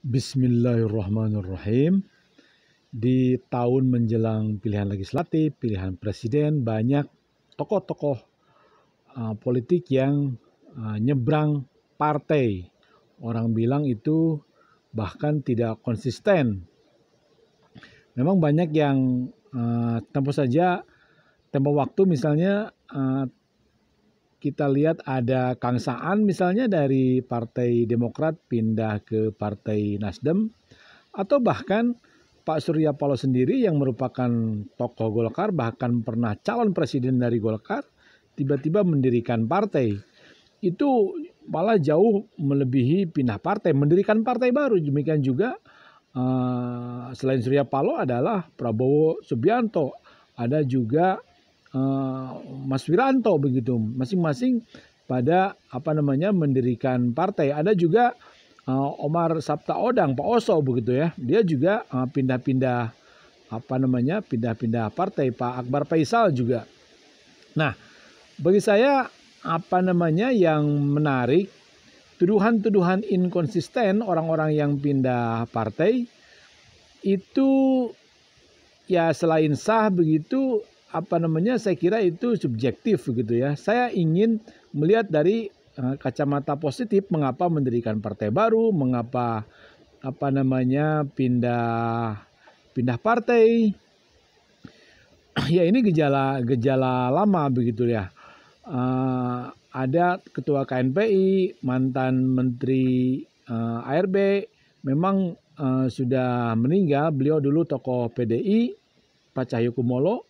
Bismillahirrahmanirrahim. Di tahun menjelang pilihan legislatif, pilihan presiden, banyak tokoh-tokoh uh, politik yang uh, nyebrang partai. Orang bilang itu bahkan tidak konsisten. Memang banyak yang uh, tempo saja, tempo waktu misalnya uh, kita lihat ada Kang Saan misalnya dari Partai Demokrat pindah ke Partai Nasdem atau bahkan Pak Surya Paloh sendiri yang merupakan tokoh Golkar bahkan pernah calon presiden dari Golkar tiba-tiba mendirikan partai itu malah jauh melebihi pindah partai mendirikan partai baru demikian juga uh, selain Surya Paloh adalah Prabowo Subianto ada juga Eh, Mas Wiranto begitu masing-masing pada apa namanya mendirikan partai ada juga uh, Omar Sabta Odang Pak Oso begitu ya dia juga eh, pindah-pindah uh, apa namanya pindah-pindah partai Pak Akbar Faisal juga nah bagi saya apa namanya yang menarik tuduhan-tuduhan inkonsisten orang-orang yang pindah partai itu ya selain sah begitu apa namanya saya kira itu subjektif gitu ya. Saya ingin melihat dari eh, kacamata positif mengapa mendirikan partai baru, mengapa apa namanya pindah pindah partai. ya ini gejala gejala lama begitu ya. Eh, ada ketua KNPI, mantan menteri eh, ARB memang sudah meninggal. Beliau dulu tokoh PDI, Pak Cahyokumolo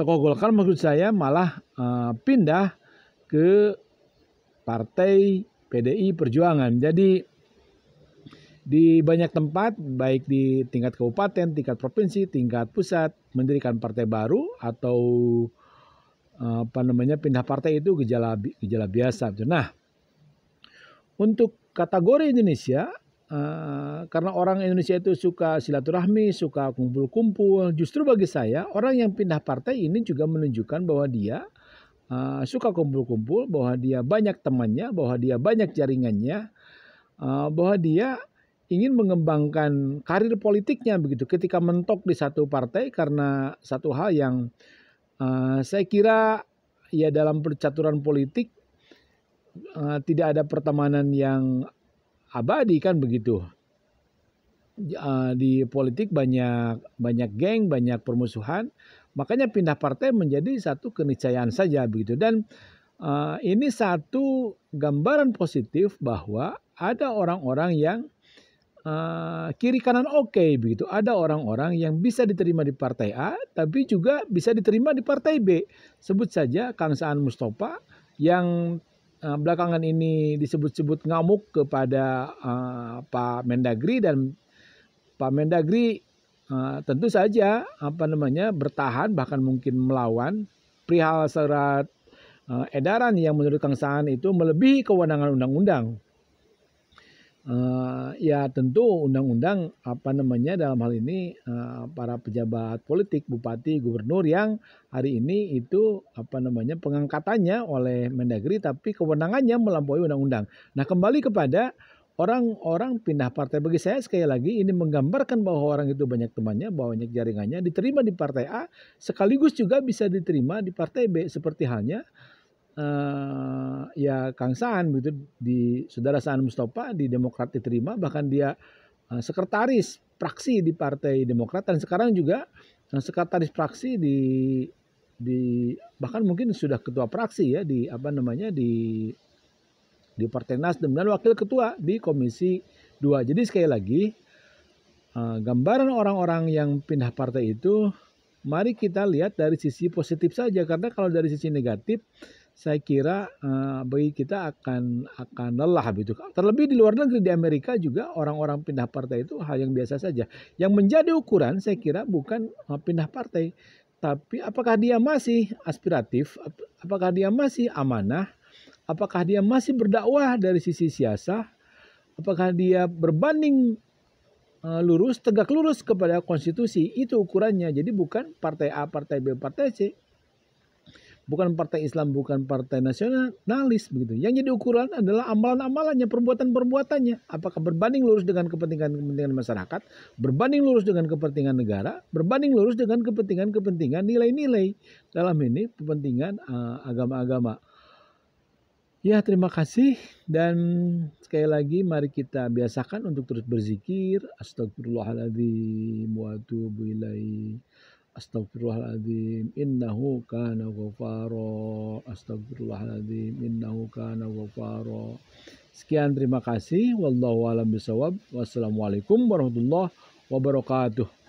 tokoh Golkar maksud saya malah uh, pindah ke partai PDI Perjuangan. Jadi di banyak tempat baik di tingkat kabupaten, tingkat provinsi, tingkat pusat mendirikan partai baru atau eh, apa namanya pindah partai itu gejala gejala biasa. Nah, untuk kategori Indonesia Eh, karena orang Indonesia itu suka silaturahmi, suka kumpul-kumpul. Justru bagi saya, orang yang pindah partai ini juga menunjukkan bahwa dia uh, suka kumpul-kumpul, bahwa dia banyak temannya, bahwa dia banyak jaringannya, uh, bahwa dia ingin mengembangkan karir politiknya begitu. Ketika mentok di satu partai karena satu hal yang uh, saya kira ya dalam percaturan politik uh, tidak ada pertemanan yang abadi kan begitu ah, di politik banyak banyak geng, banyak permusuhan, makanya pindah partai menjadi satu keniscayaan saja begitu. Dan ah, ini satu gambaran positif bahwa ada orang-orang yang uh, kiri kanan oke okay, begitu. Ada orang-orang yang bisa diterima di partai A, tapi juga bisa diterima di partai B. Sebut saja Kang Saan Mustafa yang Eh, belakangan ini disebut-sebut ngamuk kepada uh, Pak Mendagri dan Pak Mendagri uh, tentu saja apa namanya bertahan bahkan mungkin melawan perihal serat uh, edaran yang menurut Kang Saan itu melebihi kewenangan undang-undang. Uh, ya tentu undang-undang apa namanya dalam hal ini eh, para pejabat politik, bupati, gubernur yang hari ini itu apa namanya pengangkatannya oleh Mendagri tapi kewenangannya melampaui undang-undang. Nah, kembali kepada orang-orang pindah partai bagi saya sekali lagi ini menggambarkan bahwa orang itu banyak temannya, banyak jaringannya, diterima di partai A sekaligus juga bisa diterima di partai B seperti halnya uh, ya Kang Saan begitu di saudara Saan Mustafa di Demokrat diterima bahkan dia uh, sekretaris praksi di Partai Demokrat dan sekarang juga uh, sekretaris praksi di di bahkan mungkin sudah ketua praksi ya di apa namanya di di Partai Nasdem dan wakil ketua di Komisi 2. Jadi sekali lagi gambaran orang-orang yang pindah partai itu mari kita lihat dari sisi positif saja karena kalau dari sisi negatif saya kira uh, bagi kita akan akan lelah begitu. Terlebih di luar negeri di Amerika juga orang-orang pindah partai itu hal yang biasa saja. Yang menjadi ukuran saya kira bukan uh, pindah partai, tapi apakah dia masih aspiratif, apakah dia masih amanah, apakah dia masih berdakwah dari sisi siasah, apakah dia berbanding eh, lurus tegak lurus kepada konstitusi itu ukurannya. Jadi bukan partai A, partai B, partai C bukan partai Islam, bukan partai nasionalis begitu. Yang jadi ukuran adalah amalan-amalannya, perbuatan-perbuatannya. Apakah berbanding lurus dengan kepentingan-kepentingan masyarakat, berbanding lurus dengan kepentingan negara, berbanding lurus dengan kepentingan-kepentingan nilai-nilai dalam ini kepentingan uh, agama-agama. Ya terima kasih dan sekali lagi mari kita biasakan untuk terus berzikir astagfirullahaladzim wa atubu ilaih Astagfirullahaladzim, innahu kana ghafaro Astagfirullahaladzim, innahu kana ghafaro Sekian terima kasih wallahu alam bisawab wassalamualaikum warahmatullahi wabarakatuh